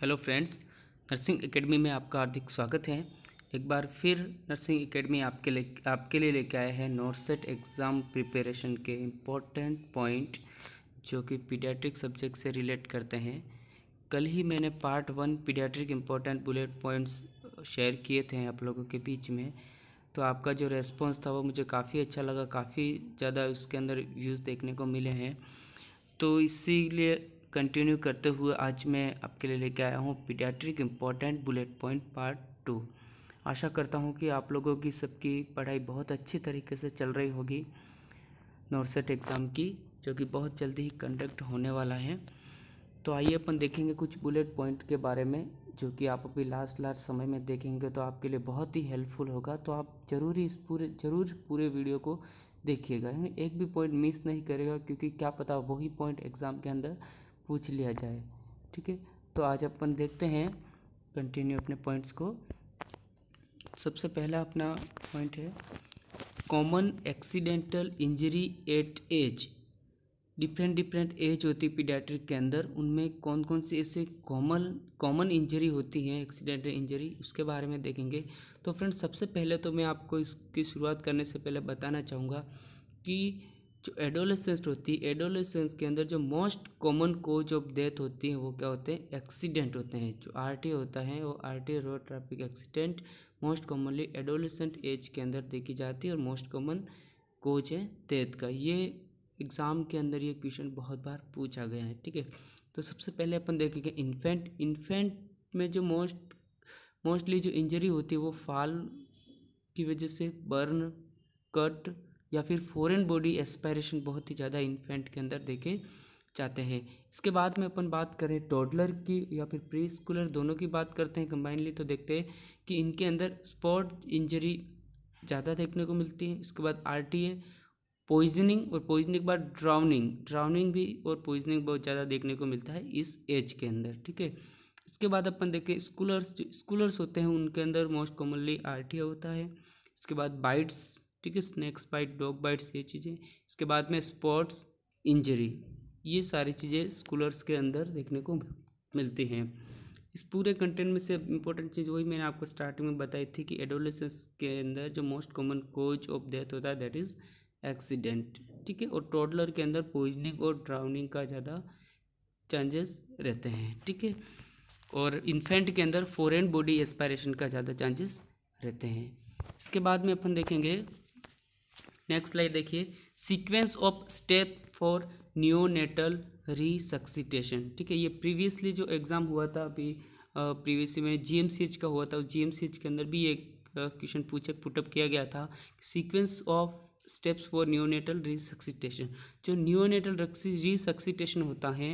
hello friends nursing academy में आपका हार्दिक स्वागत है एक बार फिर नर्सिंग एकेडमी आपके लिए आपके लिए लेके आए हैं नोट सेट एग्ज़ाम प्रिपरेशन के इम्पोर्टेंट पॉइंट जो कि पीडियाट्रिक सब्जेक्ट से रिलेट करते हैं कल ही मैंने part one paediatric important bullet points share किए थे आप लोगों के बीच में तो आपका जो रेस्पॉन्स था वो मुझे काफ़ी अच्छा लगा काफ़ी ज़्यादा उसके अंदर व्यूज़ देखने को मिले हैं तो इसीलिए कंटिन्यू करते हुए आज मैं आपके लिए लेके आया हूँ paediatric important bullet point part two आशा करता हूँ कि आप लोगों की सबकी पढ़ाई बहुत अच्छी तरीके से चल रही होगी नॉर्सेट एग्ज़ाम की जो कि बहुत जल्दी ही कंडक्ट होने वाला है तो आइए अपन देखेंगे कुछ बुलेट पॉइंट के बारे में जो कि आप अभी लास्ट लास्ट समय में देखेंगे तो आपके लिए बहुत ही हेल्पफुल होगा तो आप ज़रूरी इस पूरे ज़रूर पूरे वीडियो को देखिएगा एक भी पॉइंट मिस नहीं करेगा क्योंकि क्या पता वही पॉइंट एग्ज़ाम के अंदर पूछ लिया जाए ठीक है तो आज अपन देखते हैं कंटिन्यू अपने पॉइंट्स को सबसे पहला अपना पॉइंट है common accidental injury at age different different age होती है पीडियाट्रिक के अंदर उनमें कौन कौन सी ऐसे कॉमन कॉमन इंजरी होती हैं एक्सीडेंटल इंजरी उसके बारे में देखेंगे तो फ्रेंड सबसे पहले तो मैं आपको इसकी शुरुआत करने से पहले बताना चाहूँगा कि जो एडोलेसेंस होती है एडोलेसेंस के अंदर जो most common cause of death होती है वो क्या होते हैं एक्सीडेंट होते हैं जो आर होता है वो T road traffic accident most commonly adolescent age के अंदर देखी जाती है और मोस्ट कॉमन कोच है डेथ का ये एग्ज़ाम के अंदर ये क्वेश्चन बहुत बार पूछा गया है ठीक है तो सबसे पहले अपन देखेंगे इन्फेंट इन्फेंट में जो मोस्ट मोस्टली जो इंजरी होती है वो फाल की वजह से बर्न कट या फिर फॉरेन बॉडी एस्पायरेशन बहुत ही ज़्यादा इन्फेंट के अंदर देखे जाते हैं इसके बाद में अपन बात करें टोडलर की या फिर प्री स्कूलर दोनों की बात करते हैं कंबाइनली तो देखते हैं कि इनके अंदर स्पॉट इंजरी ज़्यादा देखने को मिलती है इसके बाद आर टी ए पॉइजनिंग और पॉइजनिंग के बाद ड्राउनिंग ड्राउनिंग भी और पॉइजनिंग बहुत ज़्यादा देखने को मिलता है इस एज के अंदर ठीक है इसके बाद अपन देखें स्कूलर्स जो स्कूलर्स होते हैं उनके अंदर मोस्ट कॉमनली आर होता है इसके बाद बाइट्स ठीक है स्नैक्स बाइट डॉग बाइट्स ये चीज़ें इसके बाद में स्पोर्ट्स इंजरी ये सारी चीज़ें स्कूलर्स के अंदर देखने को मिलती हैं इस पूरे कंटेंट में से इम्पोर्टेंट चीज़ वही मैंने आपको स्टार्टिंग में बताई थी कि एडोलेसेंस के अंदर जो most common cause of death होता है दैट इज़ एक्सीडेंट ठीक है और टोडलर के अंदर पोइजनिंग और ड्राउनिंग का ज़्यादा चांसेस रहते हैं ठीक है और इन्फेंट के अंदर फॉरन बॉडी एस्पायरेशन का ज़्यादा चांसेस रहते हैं इसके बाद में अपन देखेंगे नेक्स्ट स्लाइड देखिए sequence of step for neonatal resuscitation ठीक है ये प्रीवियसली जो एग्ज़ाम हुआ था अभी प्रीवियसली में जीएमसीएच का हुआ था जीएमसीएच के अंदर भी एक क्वेश्चन पूछे पुटअप किया गया था sequence of steps for neonatal resuscitation जो न्योनेटल रिसक्सीटेशन होता है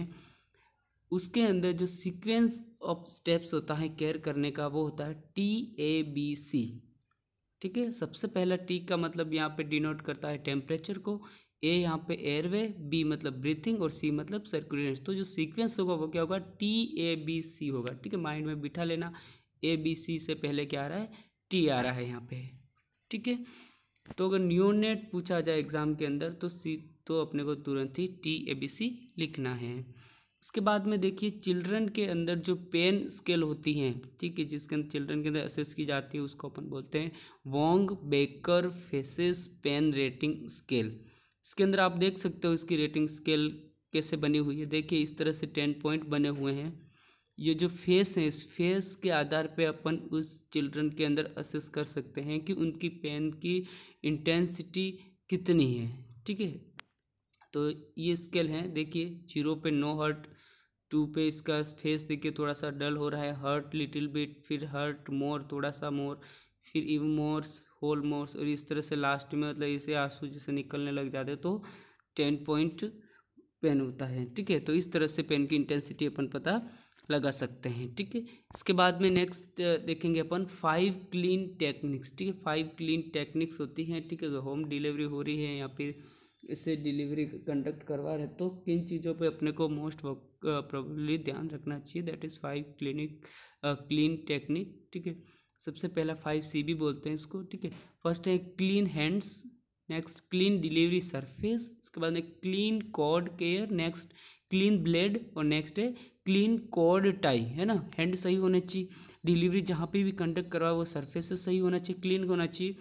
उसके अंदर जो सीक्वेंस ऑफ स्टेप्स होता है केयर करने का वो होता है टी ए बी सी ठीक है सबसे पहला टी का मतलब यहाँ पे डिनोट करता है टेम्परेचर को ए यहाँ पे एयरवे बी मतलब ब्रीथिंग और सी मतलब सर्कुलेशन तो जो सीक्वेंस होगा वो क्या होगा टी ए बी सी होगा ठीक है माइंड में बिठा लेना ए बी सी से पहले क्या आ रहा है टी आ रहा है यहाँ पे ठीक है तो अगर न्यूनेट पूछा जाए एग्ज़ाम के अंदर तो सी तो अपने को तुरंत ही टी ए बी सी लिखना है इसके बाद में देखिए चिल्ड्रन के अंदर जो पेन स्केल होती हैं ठीक है जिसके अंदर चिल्ड्रन के अंदर असेस की जाती है उसको अपन बोलते हैं Wong Baker faces pain rating scale इसके अंदर आप देख सकते हो इसकी रेटिंग स्केल कैसे बनी हुई है देखिए इस तरह से टेन पॉइंट बने हुए हैं ये जो फेस है इस फेस के आधार पे अपन उस चिल्ड्रन के अंदर असेस कर सकते हैं कि उनकी पेन की इंटेंसिटी कितनी है ठीक है तो ये स्केल है देखिए जीरो पे नो हर्ट टू पे इसका फेस देखिए थोड़ा सा डल हो रहा है हर्ट लिटिल बिट फिर हर्ट मोर थोड़ा सा मोर फिर इव मोर होल मोर्स और इस तरह से लास्ट में मतलब इसे आंसू जैसे निकलने लग जाते तो टेन पॉइंट पेन होता है ठीक है तो इस तरह से पेन की इंटेंसिटी अपन पता लगा सकते हैं ठीक है इसके बाद में नेक्स्ट देखेंगे अपन फाइव क्लीन टेक्निक्स ठीक है फाइव क्लीन टेक्निक्स होती हैं ठीक है होम डिलीवरी हो रही है या फिर इसे डिलीवरी कंडक्ट करवा रहे तो किन चीज़ों पे अपने को मोस्ट प्रॉब्लली ध्यान रखना चाहिए that is five clinic clean technique ठीक है सबसे पहला फाइव सी भी बोलते हैं इसको ठीक है फर्स्ट है clean hands next clean delivery surface इसके बाद में clean cord care next clean blade और नेक्स्ट है क्लीन कॉर्ड टाई है ना हैंड सही होना चाहिए डिलीवरी जहाँ पे भी कंडक्ट करवा वो सरफेस सही होना चाहिए क्लीन होना चाहिए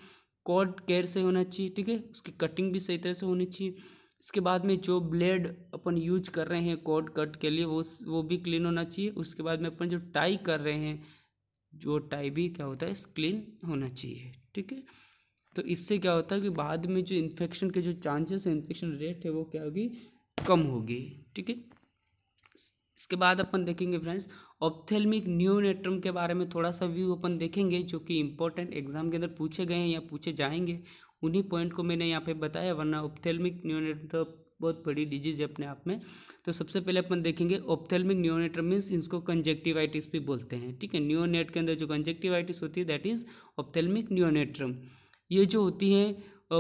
कॉर्ड केयर से होना चाहिए ठीक है उसकी कटिंग भी सही तरह से होनी चाहिए इसके बाद में जो ब्लेड अपन यूज कर रहे हैं कॉर्ड कट के लिए वो वो भी क्लीन होना चाहिए उसके बाद में अपन जो टाई कर रहे हैं जो टाई भी क्या होता है क्लीन होना चाहिए ठीक है तो इससे क्या होता है कि बाद में जो इन्फेक्शन के जो चांसेस है इन्फेक्शन रेट है वो क्या होगी कम होगी ठीक है इसके बाद अपन देखेंगे फ्रेंड्स ऑप्थेलमिक न्यूनेट्रम के बारे में थोड़ा सा व्यू अपन देखेंगे जो कि इंपॉर्टेंट एग्जाम के अंदर पूछे गए हैं या पूछे जाएंगे उन्हीं पॉइंट को मैंने यहाँ पे बताया वरना ऑप्थेलमिक नेट्रम तो बहुत बड़ी डिजीज है अपने आप में तो सबसे पहले अपन देखेंगे ऑप्थेलमिक न्योनेट्रम मीन्स इसको कंजेक्टिवाइटिस भी बोलते हैं ठीक है न्योनेट के अंदर जो कंजेक्टिवाइटिस होती है दैट इज ऑप्थेलमिक न्योनेट्रम ये जो होती है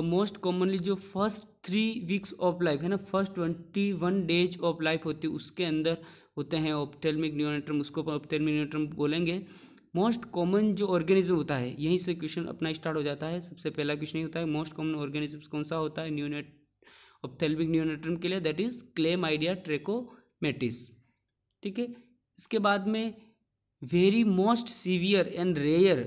मोस्ट uh, कॉमनली जो first three weeks of life है ना first twenty one days of life होती है उसके अंदर होते हैं ऑप्थेलमिक न्यूनेट्रम उसको ऑप्थेलमिक न्यूनेट्रम बोलेंगे मोस्ट कॉमन जो ऑर्गेनिज्म होता है यहीं से क्वेश्चन अपना स्टार्ट हो जाता है सबसे पहला क्वेश्चन ही होता है मोस्ट कॉमन ऑर्गेनिज्म कौन सा होता है न्यूनेट ऑप्थेलमिक न्यूनेट्रम के लिए that is chlamydia trachomatis ठीक है इसके बाद में very most severe and rare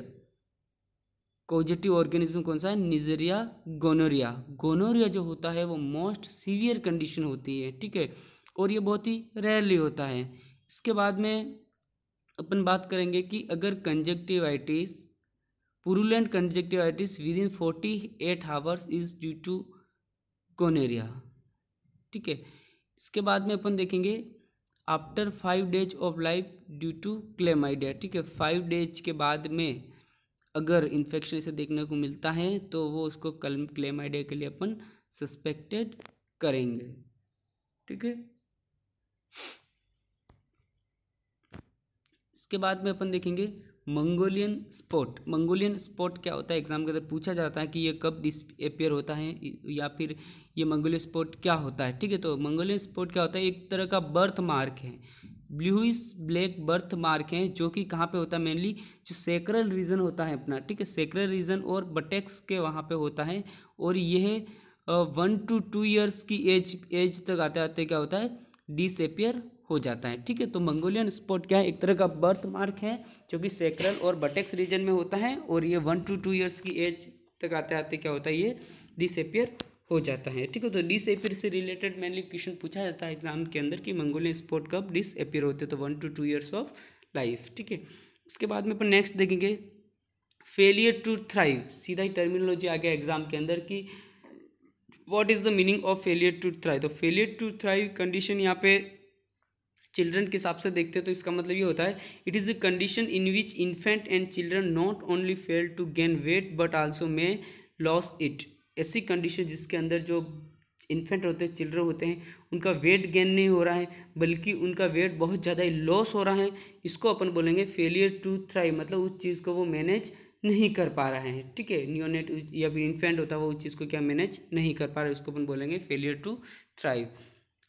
causative organism कौन सा है निजेरिया गोनोरिया गोनोरिया जो होता है वो मोस्ट सीवियर कंडीशन होती है ठीक है और ये बहुत ही रेयरली होता है इसके बाद में अपन बात करेंगे कि अगर conjunctivitis purulent conjunctivitis within forty eight hours is due to gonorrhoea ठीक है इसके बाद में अपन देखेंगे after five days of life due to chlamydia ठीक है फाइव डेज के बाद में अगर इन्फेक्शन इसे देखने को मिलता है तो वो उसको कल क्लेम आइडिया के लिए अपन सस्पेक्टेड करेंगे ठीक है इसके बाद में अपन देखेंगे मंगोलियन स्पॉट मंगोलियन स्पॉट क्या होता है एग्जाम के अंदर पूछा जाता है कि ये कब डिसअपियर होता है या फिर ये मंगोलियन स्पॉट क्या होता है ठीक है तो मंगोलियन स्पॉट क्या होता है एक तरह का बर्थ मार्क है ब्लूइस ब्लैक बर्थ मार्क हैं जो कि कहाँ पे होता है मेनली जो सेक्रल रीजन होता है अपना ठीक है सेक्रल रीजन और बटेक्स के वहाँ पे होता है और यह वन टू टू ईयर्स की एज एज तक आते आते क्या होता है डिसपियर हो जाता है ठीक है तो मंगोलियन स्पॉट क्या है एक तरह का बर्थ मार्क है जो कि सेक्रल और बटेक्स रीजन में होता है और ये वन टू टू ईयर्स की एज तक आते आते क्या होता है ये डिसपियर हो जाता है ठीक है तो डिसअपियर से रिलेटेड मेनली क्वेश्चन पूछा जाता है एग्जाम के अंदर कि मंगोलियन स्पोर्ट कब डिसअपियर होते तो one two two years of life ठीक है इसके बाद में अपन नेक्स्ट देखेंगे फेलियर टू थ्राइव सीधा ही टर्मिनोलॉजी आ गया एग्जाम के अंदर कि what is the meaning of failure to thrive तो फेलियर टू थ्राइव कंडीशन यहाँ पे चिल्ड्रन के हिसाब से देखते हैं तो इसका मतलब ये होता है it is a condition in which infant and children not only fail to gain weight but also may loss it ऐसी कंडीशन जिसके अंदर जो इन्फेंट होते हैं चिल्ड्रन होते हैं उनका वेट गेन नहीं हो रहा है बल्कि उनका वेट बहुत ज़्यादा लॉस हो रहा है इसको अपन बोलेंगे फेलियर टू थ्राइव मतलब उस चीज़ को वो मैनेज नहीं कर पा रहा है ठीक है न्यूनेट या फिर इन्फेंट होता है वो उस चीज़ को क्या मैनेज नहीं कर पा रहा है उसको अपन बोलेंगे फेलियर टू थ्राइव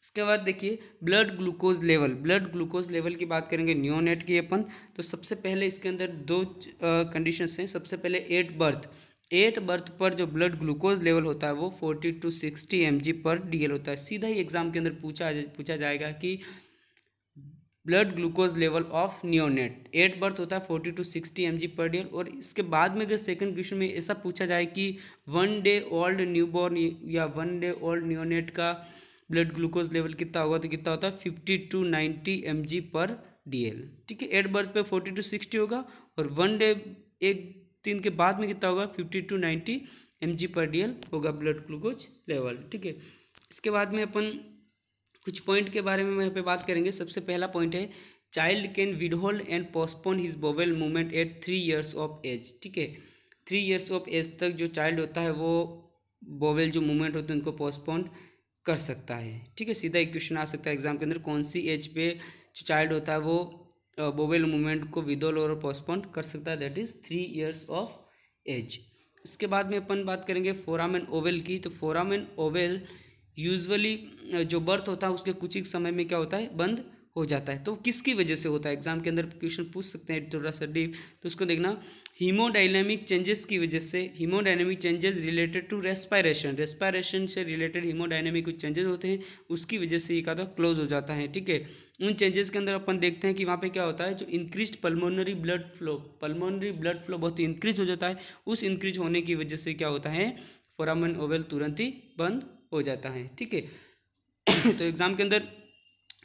इसके बाद देखिए blood glucose level blood glucose level की बात करेंगे न्योनेट की अपन तो सबसे पहले इसके अंदर दो कंडीशंस हैं सबसे पहले एट बर्थ एट बर्थ पर जो ब्लड ग्लूकोज लेवल होता है वो forty to sixty M per D होता है सीधा ही एग्जाम के अंदर पूछा पूछा जाएगा कि blood glucose level of neonate at birth होता है forty to sixty M per L और इसके बाद में अगर सेकंड क्वेश्चन में ऐसा पूछा जाए कि वन डे ओल्ड न्यूबॉर्न या वन डे ओल्ड न्योनेट का ब्लड ग्लूकोज लेवल कितना होगा तो कितना होता है fifty to ninety M per D ठीक है एट बर्थ पर फोर्टी टू सिक्सटी होगा और वन डे एक तीन के बाद में कितना होगा fifty to ninety M G per D होगा ब्लड ग्लूकोज लेवल ठीक है इसके बाद में अपन कुछ पॉइंट के बारे में यहाँ पे बात करेंगे सबसे पहला पॉइंट है child can withhold and postpone his bowel movement at three years of age ठीक है थ्री ईयर्स ऑफ एज तक जो चाइल्ड होता है वो बोवेल जो मूवमेंट होते हैं उनको पोस्टपोन कर सकता है ठीक है सीधा एक क्वेश्चन आ सकता है एग्जाम के अंदर कौन सी एज पे जो चाइल्ड होता है वो बोबेल मूवमेंट को विदोल और पोस्टपोन कर सकता है that is three years of age इसके बाद में अपन बात करेंगे फोराम ओवेल की तो फोराम ओवेल यूजली जो बर्थ होता है उसके कुछ ही समय में क्या होता है बंद हो जाता है तो किसकी वजह से होता है एग्जाम के अंदर क्वेश्चन पूछ सकते हैं थोड़ा सा डीप तो उसको देखना हीमोडाइनमिक चेंजेस की वजह से haemodynamic changes related to respiration respiration से रिलेटेड हीमोडाइनमिक कुछ चेंजेस होते हैं उसकी वजह से ये था क्लोज हो जाता है ठीक है उन चेंजेस के अंदर अपन देखते हैं कि वहाँ पे क्या होता है जो increase pulmonary blood flow pulmonary blood flow बहुत इंक्रीज हो जाता है उस इंक्रीज होने की वजह से क्या होता है फोरामन ओवेल तुरंत ही बंद हो जाता है ठीक है तो एग्ज़ाम के अंदर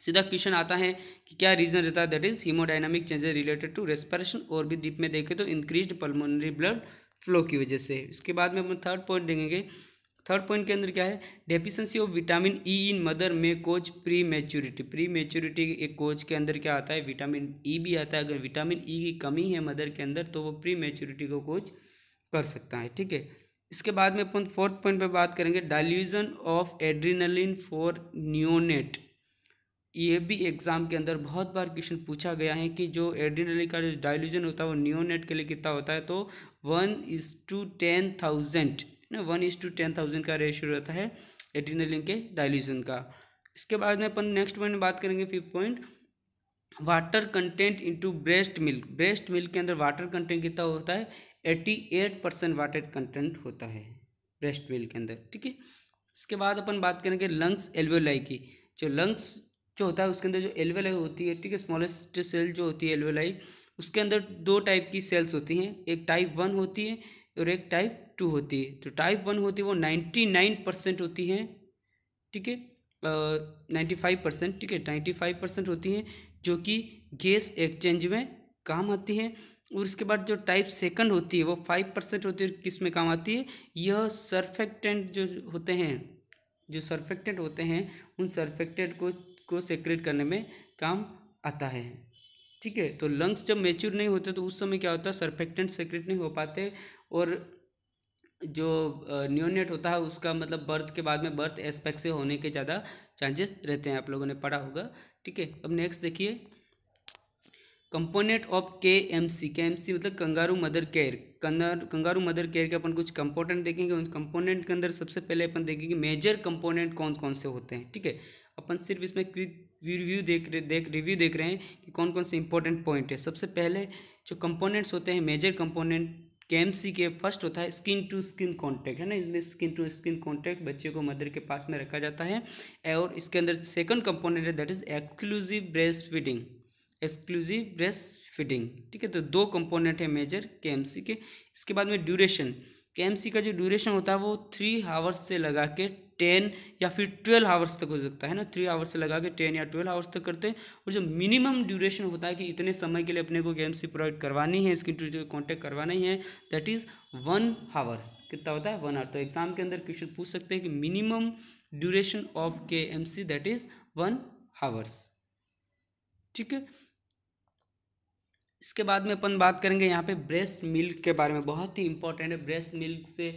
सीधा क्वेश्चन आता है कि क्या रीज़न रहता है that is haemodynamic changes related to respiration और भी डीप में देखें तो इंक्रीज पल्मोनरी ब्लड फ्लो की वजह से इसके बाद में अपन थर्ड पॉइंट देखेंगे थर्ड पॉइंट के अंदर क्या है deficiency of vitamin E in mother में cause prematurity prematurity एक कोच के अंदर क्या आता है विटामिन ई e भी आता है अगर विटामिन ई e की कमी है मदर के अंदर तो वो प्री मेच्योरिटी को कोच कर सकता है ठीक है इसके बाद में अपन फोर्थ पॉइंट पे बात करेंगे dilution of adrenaline for neonate ये भी एग्ज़ाम के अंदर बहुत बार क्वेश्चन पूछा गया है कि जो एड्रीनलिन का जो डायल्यूजन होता है वो न्योनेट के लिए कितना होता है तो one is to ten thousand ना one is to ten thousand का रेशियो रहता है एड्रीनलिन के डाइल्यूशन का इसके बाद में अपन नेक्स्ट पॉइंट बात करेंगे fifth point water content into breast milk breast milk के अंदर वाटर कंटेंट कितना होता है eighty eight percent water content होता है ब्रेस्ट मिल्क के अंदर ठीक है इसके बाद अपन बात करेंगे लंग्स एल्वेलाई की जो लंग्स जो होता है उसके अंदर जो एल्वेलाई होती है ठीक है स्मॉलेस्ट सेल जो होती है एल्वेलाई उसके अंदर दो टाइप की सेल्स होती हैं एक टाइप वन होती है और एक टाइप टू होती है तो टाइप वन होती है वो नाइन्टी नाइन परसेंट होती हैं ठीक है नाइन्टी फाइव परसेंट ठीक है नाइन्टी फाइव परसेंट होती हैं जो कि गैस एक्सचेंज में काम आती हैं और उसके बाद जो टाइप सेकंड होती है वो फाइव परसेंट होती है किस में काम आती है यह सर्फेक्टेंट जो होते हैं जो सर्फेक्टेंट होते हैं उन सर्फेक्टेंट को को सेक्रेट करने में काम आता है ठीक है तो लंग्स जब मेच्योर नहीं होते तो उस समय क्या होता है सरफेक्टेंट सेक्रेट नहीं हो पाते और जो न्योनेट होता है उसका मतलब बर्थ के बाद में बर्थ एस्पेक्ट से होने के ज़्यादा चांसेस रहते हैं आप लोगों ने पढ़ा होगा ठीक है अब नेक्स्ट देखिए component of K M C K M C मतलब kangaroo mother care kangaroo mother care के अपन कुछ कंपोनेंट देखेंगे उन कंपोनेंट के अंदर सबसे पहले अपन देखेंगे मेजर कंपोनेंट कौन कौन से होते हैं ठीक है अपन सिर्फ इसमें क्विक रिव्यू देख रहे देख रिव्यू देख रहे हैं कि कौन कौन से इंपॉर्टेंट पॉइंट है सबसे पहले जो कंपोनेंट्स होते हैं major component K M C के फर्स्ट होता है स्किन टू स्किन कॉन्टैक्ट है ना इसमें स्किन टू स्किन कॉन्टैक्ट बच्चे को मदर के पास में रखा जाता है और इसके अंदर सेकंड कंपोनेंट है that is exclusive breast feeding exclusive breast feeding ठीक है तो दो कंपोनेंट है मेजर के एम सी के इसके बाद में ड्यूरेशन के एम सी का जो ड्यूरेशन होता है वो थ्री हावर्स से लगा के टेन या फिर ट्वेल्व आवर्स तक हो सकता है ना थ्री आवर्स से लगा के टेन या ट्वेल्व आवर्स तक करते हैं और जो मिनिमम ड्यूरेशन होता है कि इतने समय के लिए अपने को गेम्स से प्रोवाइड करवानी है स्क्रीन इसकी कॉन्टैक्ट करवाना ही है दैट इज़ वन आवर्स कितना होता है वन आवर तो एग्जाम के अंदर क्वेश्चन पूछ सकते हैं कि minimum duration of K M C that is one hours ठीक है इसके बाद में अपन बात करेंगे यहाँ पे ब्रेस्ट मिल्क के बारे में बहुत ही इंपॉर्टेंट है ब्रेस्ट मिल्क से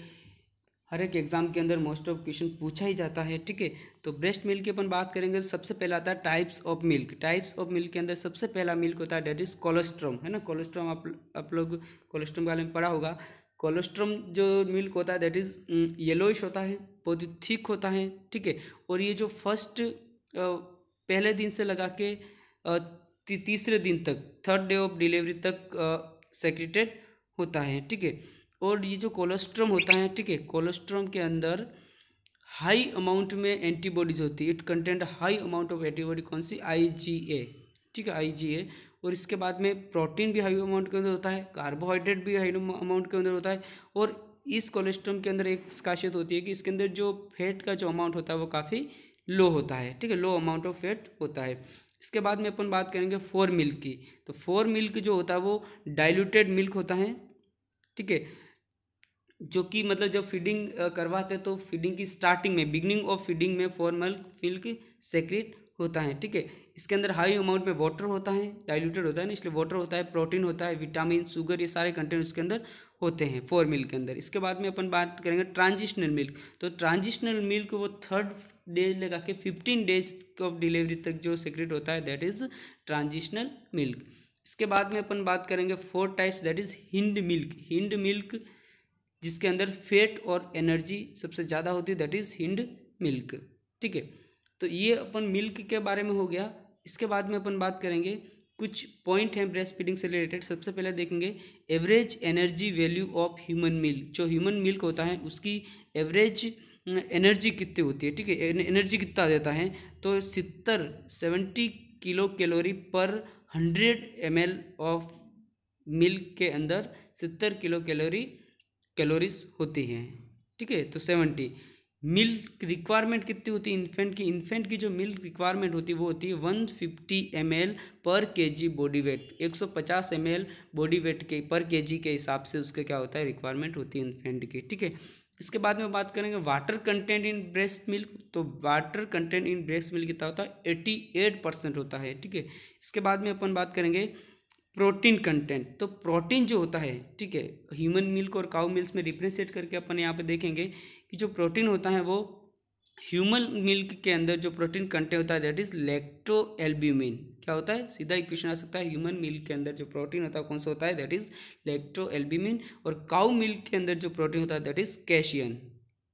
हर एक एग्ज़ाम के अंदर मोस्ट ऑफ क्वेश्चन पूछा ही जाता है ठीक है तो ब्रेस्ट मिल्क की अपन बात करेंगे तो सबसे पहला आता है types of milk types of milk के अंदर सबसे पहला मिल्क होता है डेट इज़ कोलेस्ट्रॉम है ना कोलेस्ट्रम आप आप लोग कोलेस्ट्रम के बारे में पढ़ा होगा कोलेस्ट्रॉम जो मिल्क होता है दैट इज़ येलोइश होता है बहुत ही थिक होता है ठीक है और ये जो फर्स्ट पहले दिन से लगा के तीसरे दिन तक थर्ड डे ऑफ डिलीवरी तक सेक्रेटेड होता है ठीक है और ये जो कोलेस्ट्रम होता है ठीक है कोलेस्ट्रम के अंदर हाई अमाउंट में एंटीबॉडीज होती है it content high amount of antibody कौन सी आई जी ए ठीक है आई जी ए और इसके बाद में प्रोटीन भी हाई अमाउंट के अंदर होता है कार्बोहाइड्रेट भी हाई अमाउंट के अंदर होता है और इस कोलेस्ट्रॉम के अंदर एक खासियत होती है कि इसके अंदर जो फैट का जो अमाउंट होता है वो काफ़ी लो होता है ठीक है लो अमाउंट ऑफ फैट होता है इसके बाद में अपन बात करेंगे फोर मिल्क की तो फोर मिल्क जो होता है वो डाइल्यूटेड मिल्क होता है ठीक है जो कि मतलब जब फीडिंग करवाते हैं तो फीडिंग की स्टार्टिंग में बिगनिंग ऑफ फीडिंग में फॉर्मल मिल्क सेक्रेट होता है ठीक है इसके अंदर हाई अमाउंट में वाटर होता है डाइल्यूटेड होता है ना इसलिए वाटर होता है प्रोटीन होता है विटामिन शुगर ये सारे कंटेंट उसके अंदर होते हैं फोर मिल्क के अंदर इसके बाद में अपन बात करेंगे ट्रांजिशनल मिल्क तो ट्रांजिशनल मिल्क वो थर्ड डे लगा के फिफ्टीन डेज ऑफ डिलीवरी तक जो सीक्रेट होता है दैट इज़ ट्रांजिशनल मिल्क इसके बाद में अपन बात करेंगे four types that is hind milk hind milk जिसके अंदर फेट और एनर्जी सबसे ज़्यादा होती है दैट इज़ हिंड मिल्क ठीक है तो ये अपन मिल्क के बारे में हो गया इसके बाद में अपन बात करेंगे कुछ पॉइंट हैं ब्रेस्ट फीडिंग से रिलेटेड सबसे पहले देखेंगे average energy value of human milk जो ह्यूमन मिल्क होता है उसकी एवरेज एनर्जी अं, कितनी होती है ठीक है एनर्जी कितना देता है तो सितर seventy kilo calorie per hundred M of milk के अंदर सितर किलो कैलोरी कैलोरीज होती हैं ठीक है तो सेवेंटी मिल्क रिक्वायरमेंट कितनी होती है इन्फेंट की इन्फेंट की जो मिल्क रिक्वायरमेंट होती है वो होती है वन फिफ्टी एम एल पर के जी बॉडी वेट एक सौ पचास एम एल बॉडी वेट के पर के जी के हिसाब से उसका क्या होता है रिक्वायरमेंट होती है इन्फेंट की ठीक है इसके बाद में बात करेंगे water content in breast milk तो water content in breast milk कितना होता है एट्टी एट परसेंट होता है ठीक है इसके बाद में अपन बात करेंगे प्रोटीन कंटेंट तो प्रोटीन जो होता है ठीक है ह्यूमन मिल्क और काउ मिल्क में रिप्रेजेंट करके अपन यहाँ पे देखेंगे कि जो प्रोटीन होता है वो ह्यूमन मिल्क के अंदर जो प्रोटीन कंटेंट होता है दैट इज लेक्टो एल्ब्यूमिन क्या होता है सीधा इक्वेशन आ सकता है ह्यूमन मिल्क के अंदर जो प्रोटीन होता है कौन सा होता है दैट इज लेक्टो एल्ब्यूमिन और काउ मिल्क के अंदर जो प्रोटीन होता है that is casein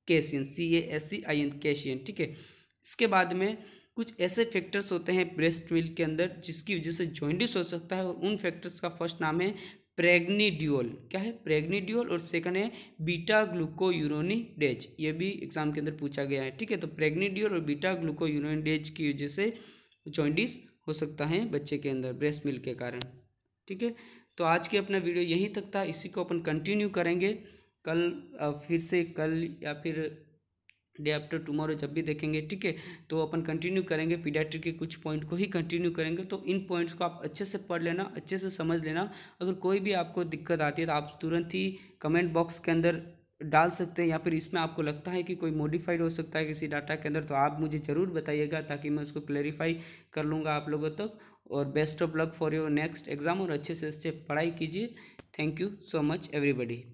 casein C A S C I N casein ठीक है इसके बाद में कुछ ऐसे फैक्टर्स होते हैं ब्रेस्ट मिल्क के अंदर जिसकी वजह से जॉइंडिस हो सकता है और उन फैक्टर्स का फर्स्ट नाम है प्रेग्नीड्यूल क्या है प्रेग्नीड्यूल और सेकंड है बीटा ग्लूको डेज ये भी एग्जाम के अंदर पूछा गया है ठीक है तो प्रेग्नीड्यूल और बीटा ग्लूको डेज की वजह से जॉइंडिस हो सकता है बच्चे के अंदर ब्रेस्ट मिल्क के कारण ठीक है तो आज की अपना वीडियो यहीं तक था इसी को अपन कंटिन्यू करेंगे कल फिर से कल या फिर डे आफ्टर टुमारो जब भी देखेंगे ठीक है तो अपन कंटिन्यू करेंगे पीडियाट्रिक के कुछ पॉइंट को ही कंटिन्यू करेंगे तो इन पॉइंट्स को आप अच्छे से पढ़ लेना अच्छे से समझ लेना अगर कोई भी आपको दिक्कत आती है तो आप तुरंत ही कमेंट बॉक्स के अंदर डाल सकते हैं या फिर इसमें आपको लगता है कि कोई मॉडिफाइड हो सकता है किसी डाटा के अंदर तो आप मुझे ज़रूर बताइएगा ताकि मैं उसको क्लैरिफाई कर लूँगा आप लोगों तक और best of luck for your next exam और अच्छे से अच्छे पढ़ाई कीजिए thank you so much everybody